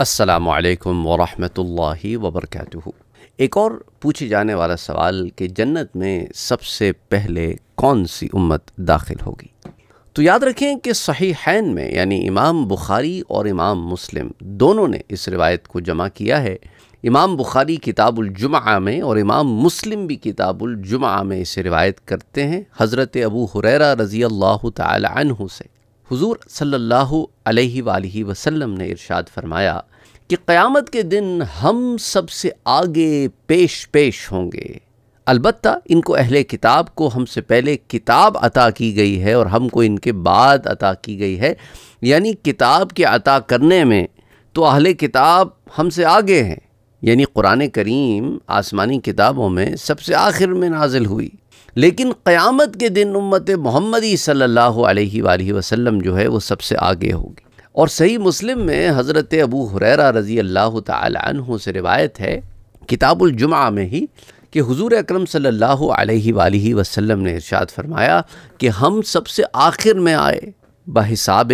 असलकम वरहि वबरक एक और पूछे जाने वाला सवाल कि जन्नत में सबसे पहले कौन सी उम्मत दाखिल होगी तो याद रखें कि सही हैन में यानी इमाम बुखारी और इमाम मुस्लिम दोनों ने इस रिवायत को जमा किया है इमाम बुखारी किताबुलजुमा में और इमाम मुस्लिम भी किताबुलजुमा में इसे रिवायत करते हैं हज़रत अबू हुररा रज़ी अल्लाह तु से हुजूर सल्लल्लाहु अलैहि वालैहि वसल्लम ने इरशाद फरमाया कि क़यामत के दिन हम सबसे आगे पेश पेश होंगे अलबत् इनको अहले किताब को हमसे पहले किताब अता की गई है और हमको इनके बाद अता की गई है यानी किताब के अता करने में तो अहले किताब हमसे आगे हैं यानी क़ुरान करीम आसमानी किताबों में सबसे आखिर में नाजिल हुई लेकिन क़यामत के दिन उम्मत मोहम्मदी सल्लल्लाहु अलैहि वसल्लम जो है वो सबसे आगे होगी और सही मुस्लिम में हज़रत अबू हुररा रज़ी अल्लाह तु से रिवायत है किताबुलजुमा में ही कि हुजूर अकरम सल्लल्लाहु अलैहि वालैहि वसल्लम ने इरशाद फरमाया कि हम सबसे आखिर में आए बहिसाब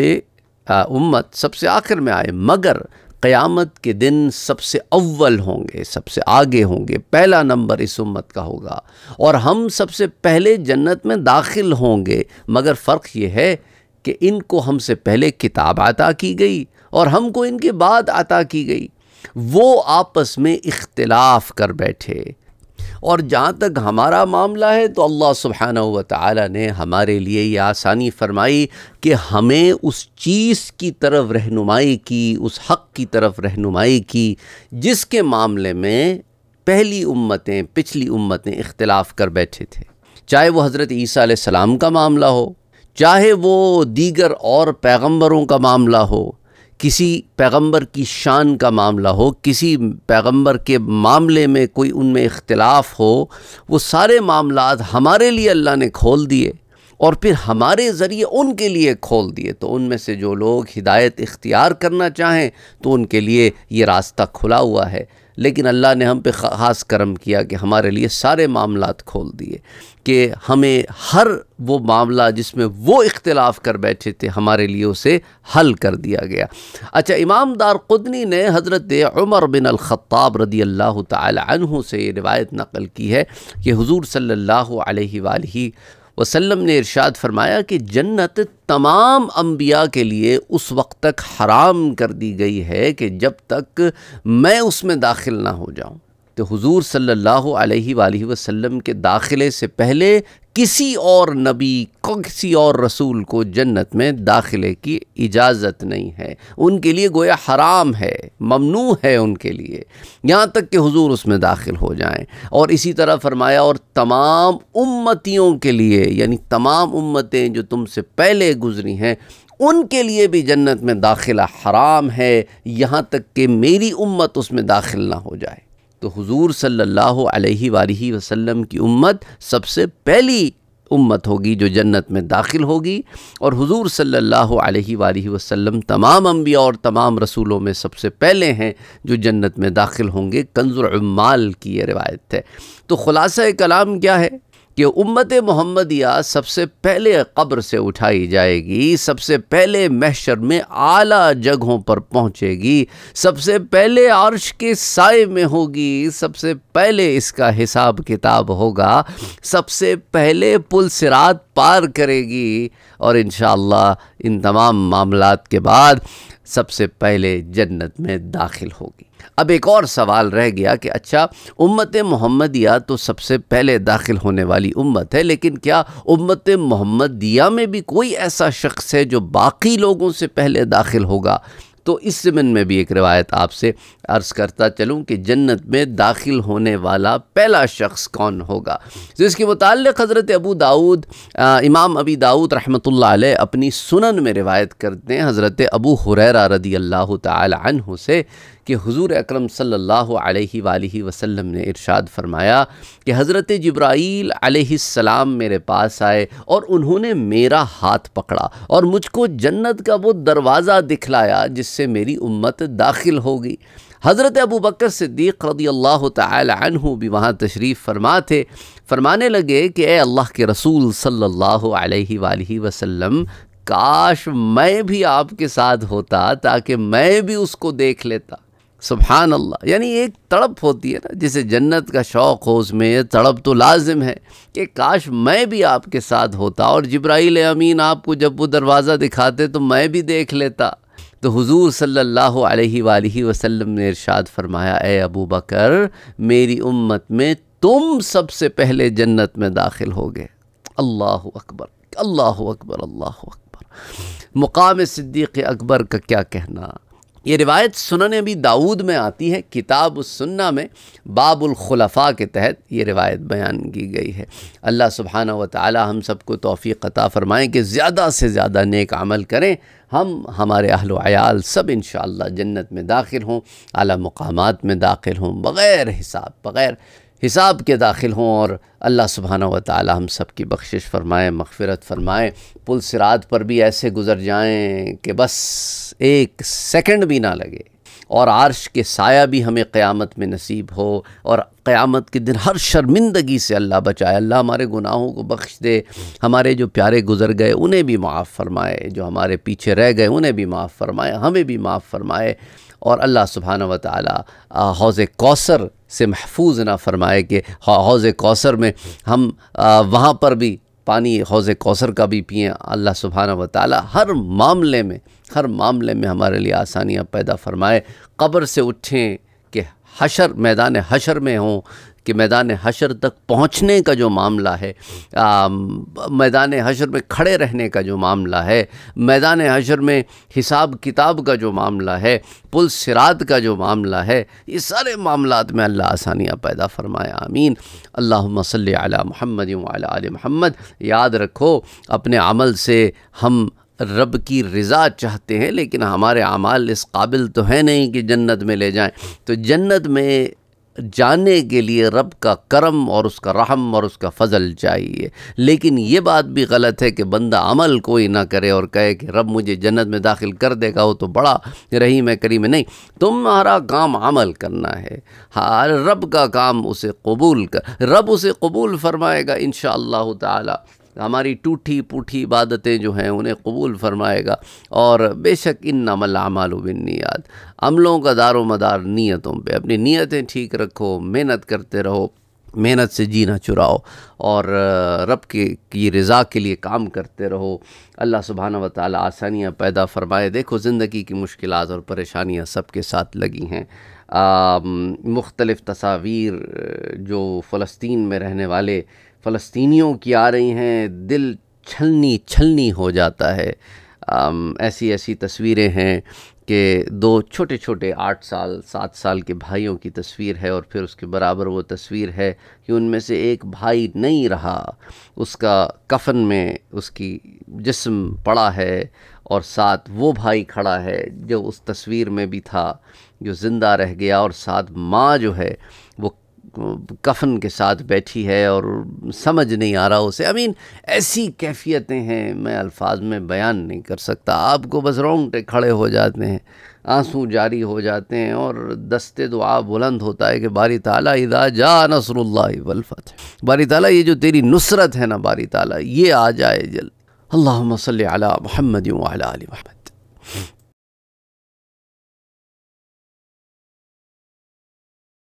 उम्मत सबसे आखिर में आए मगर क़यामत के दिन सबसे अव्वल होंगे सबसे आगे होंगे पहला नंबर इस उम्मत का होगा और हम सबसे पहले जन्नत में दाखिल होंगे मगर फ़र्क ये है कि इनको हमसे पहले किताब अता की गई और हमको इनके बाद अता की गई वो आपस में इख्तलाफ कर बैठे और जहाँ तक हमारा मामला है तो अल्लाह सुबहाना व ताली ने हमारे लिए ये आसानी फरमाई कि हमें उस चीज़ की तरफ रहनुमाई की उस हक़ की तरफ रहनुमाई की जिसके मामले में पहली उम्मतें पिछली उम्मतें इख्तलाफ कर बैठे थे चाहे वो हज़रत ईसा का मामला हो चाहे वो दीगर और पैगम्बरों का मामला हो किसी पैगंबर की शान का मामला हो किसी पैगंबर के मामले में कोई उनमें इख्तलाफ हो वो सारे मामला हमारे लिए अल्लाह ने खोल दिए और फिर हमारे ज़रिए उनके लिए खोल दिए तो उनमें से जो लोग हिदायत इख्तियार करना चाहें तो उनके लिए ये रास्ता खुला हुआ है लेकिन अल्लाह ने हम पे ख़ास करम किया कि हमारे लिए सारे मामला खोल दिए कि हमें हर वो मामला जिसमें वो इख्तलाफ कर बैठे थे हमारे लिए उसे हल कर दिया गया अच्छा इमाम दार कुदनी ने हज़रत उमर बिन अलख़ाब रदी अल्लाह तहु से ये रिवायत नकल की है कि हजूर सल्ला वसल्लम ने इरशाद फरमाया कि जन्नत तमाम अम्बिया के लिए उस वक्त तक हराम कर दी गई है कि जब तक मैं उसमें दाखिल ना हो जाऊँ तो हुजूर सल्लल्लाहु अलैहि सल्ला वसल्लम के दाखिले से पहले किसी और नबी को किसी और रसूल को जन्नत में दाखिले की इजाज़त नहीं है उनके लिए गोया हराम है ममनू है उनके लिए यहाँ तक कि हुजूर उसमें दाखिल हो जाएं और इसी तरह फरमाया और तमाम उम्मतियों के लिए यानी तमाम उम्मतें जो तुमसे पहले गुजरी हैं उनके लिए भी जन्नत में दाखिला हराम है यहाँ तक कि मेरी उम्मत उसमें दाखिल ना हो जाए तो हुजूर सल्लल्लाहु अलैहि वसल्लम की उम्मत सबसे पहली उम्मत होगी जो जन्नत में दाखिल होगी और हुजूर सल्लल्लाहु अलैहि वसल्लम तमाम अम्बिया और तमाम रसूलों में सबसे पहले हैं जो जन्नत में दाखिल होंगे कंजुल की ये रिवायत है तो ख़ुलासा कलाम क्या है कि उम्मत मोहम्मदिया सबसे पहले कब्र से उठाई जाएगी सबसे पहले महशर में आला जगहों पर पहुंचेगी सबसे पहले अर्श के साय में होगी सबसे पहले इसका हिसाब किताब होगा सबसे पहले पुल सिरात पार करेगी और इन इन तमाम मामलात के बाद सबसे पहले जन्नत में दाखिल होगी अब एक और सवाल रह गया कि अच्छा उम्मत मोहम्मदिया तो सबसे पहले दाखिल होने वाली उम्मत है लेकिन क्या उम्मत मोहम्मदिया में भी कोई ऐसा शख्स है जो बाकी लोगों से पहले दाखिल होगा तो इस ज़मन में भी एक रिवायत आपसे अर्ज़ करता चलूँ कि जन्नत में दाखिल होने वाला पहला शख्स कौन होगा जिसके तो मुतक़ हज़रत अबू दाऊद इमाम अबी दाऊद रहमत अपनी सुनन में रिवायत करते हैं हज़रत अबू हुररा रदी अल्लाह तन से कि हुजूर अकरम सल्लल्लाहु अलैहि वसल्लम ने इरशाद फरमाया कि हज़रत जब्राईल अलैहिस्सलाम मेरे पास आए और उन्होंने मेरा हाथ पकड़ा और मुझको जन्नत का वो दरवाज़ा दिखलाया जिससे मेरी उम्मत दाखिल होगी हज़रत अबू बकर सिद्दीक़ रदी अल्लाह तहु भी वहाँ तशरीफ़ फरमा थे फरमाने लगे कि ए अल्लाह के रसूल सल्लल्लाहु अलैहि वसल्लम काश मैं भी आपके साथ होता ताकि मैं भी उसको देख लेता सुबहान अल्लाह यानी एक तड़प होती है ना जिसे जन्नत का शौक़ हो उसमें यह तड़प तो लाजिम है कि काश मैं भी आपके साथ होता और जब्राइल अमीन आपको जब वो दरवाज़ा दिखाते तो मैं भी देख लेता तो हुजूर सल्लल्लाहु अलैहि वालैहि वसल्लम ने इरशाद फरमाया ए अबू बकर मेरी उम्मत में तुम सबसे पहले जन्नत में दाखिल हो गए अल्लाह अकबर अल्लाह अकबर अल्लाह अकबर मुकाम सिद्दीक़ अकबर का क्या कहना ये रिवायत सुनने भी दाऊद में आती है किताब सुन्ना में बाबुल खुलफा के तहत ये रिवायत बयान की गई है अल्लाह सुबहाना व ताली हम सबको तोफ़ी क़ता फ़रमाएँ कि ज़्यादा से ज़्यादा नेक अमल करें हम हमारे अहल आयाल सब इन जन्नत में दाखिल हों अली मकाम में दाखिल हों बग़ैर हिसाब बग़ैर हिसाब के दाखिल हों और अल्लाह सुबहाना व ताली हम सब की बख्शिश फरमाएँ मगफ़रत फरमाएँ पुल सिरात पर भी ऐसे गुज़र जाएँ कि बस एक सेकंड भी ना लगे और आर्श के साया भी हमें क़यामत में नसीब हो और क़यामत के दिन हर शर्मिंदगी से अल्लाह बचाए अल्लाह हमारे गुनाहों को बख्श दे हमारे जो प्यारे गुज़र गए उन्हें भी माफ़ फरमाए जो हमारे पीछे रह गए उन्हें भी माफ़ फरमाए हमें भी माफ़ फरमाए और अल्लाह सुबहाना व ताली हौज़ कौसर से महफूज ना फरमाए कि हौज़ कौसर में हम वहाँ पर भी पानी हौज़ कौसर का भी पिएँ अल्लाह सुबहाना व हर मामले में हर मामले में हमारे लिए आसानियाँ पैदा फरमाए कब्र से उठें कि हशर मैदान हशर में हों कि मैदान हशर तक पहुंचने का जो मामला है मैदान हशर में खड़े रहने का जो मामला है मैदान हशर में हिसाब किताब का जो मामला है पुल सिरात का जो मामला है ये सारे मामला में अल्लाह आसानियाँ पैदा फरमाया आमीन अल्लाह आला महमद आल महमद याद रखो अपने अमल से हम रब की रज़ा चाहते हैं लेकिन हमारे अमाल इस काबिल तो है नहीं कि जन्नत में ले जाएं तो जन्नत में जानने के लिए रब का करम और उसका रहम और उसका फजल चाहिए लेकिन ये बात भी गलत है कि बंदा अमल कोई ना करे और कहे कि रब मुझे जन्नत में दाखिल कर देगा वो तो बड़ा रही मैं करीम नहीं तुम्हारा काम अमल करना है हाँ रब का काम उसे कबूल कर रब उसे कबूल फरमाएगा इन शाह हमारी टूठी पूठी इबादतें जो हैं उन्हें कबूल फरमाएगा और बेशक इन नमल बिन नियात अमलों का दारो मदार नीयतों पर अपनी नीयतें ठीक रखो मेहनत करते रहो मेहनत से जीना चुराओ और रब के की रज़ा के लिए काम करते रहो अल्लाह सुबहाना व ताली आसानियाँ पैदा फरमाए देखो ज़िंदगी की मुश्किल और परेशानियाँ सब के साथ लगी हैं मुख्तलफ़ तस्वीर जो फ़लस्तीन में रहने वाले फ़लस्तियों की आ रही हैं दिल छलनी छलनी हो जाता है आम, ऐसी ऐसी तस्वीरें हैं कि दो छोटे छोटे आठ साल सात साल के भाइयों की तस्वीर है और फिर उसके बराबर वो तस्वीर है कि उनमें से एक भाई नहीं रहा उसका कफन में उसकी जिस्म पड़ा है और साथ वो भाई खड़ा है जो उस तस्वीर में भी था जो ज़िंदा रह गया और साथ माँ जो है वो कफन के साथ बैठी है और समझ नहीं आ रहा उसे आई मीन ऐसी कैफियतें हैं मैं अल्फाज में बयान नहीं कर सकता आपको बस रोंगटे खड़े हो जाते हैं आंसू जारी हो जाते हैं और दस्ते दुआ बुलंद होता है कि बारी ताला इदा जा नसरुल्ला वलफ़त बारी ताला ये जो तेरी नुसरत है ना बारी ताला ये आ जाए जल्द अल्लाह मसल महमद महमद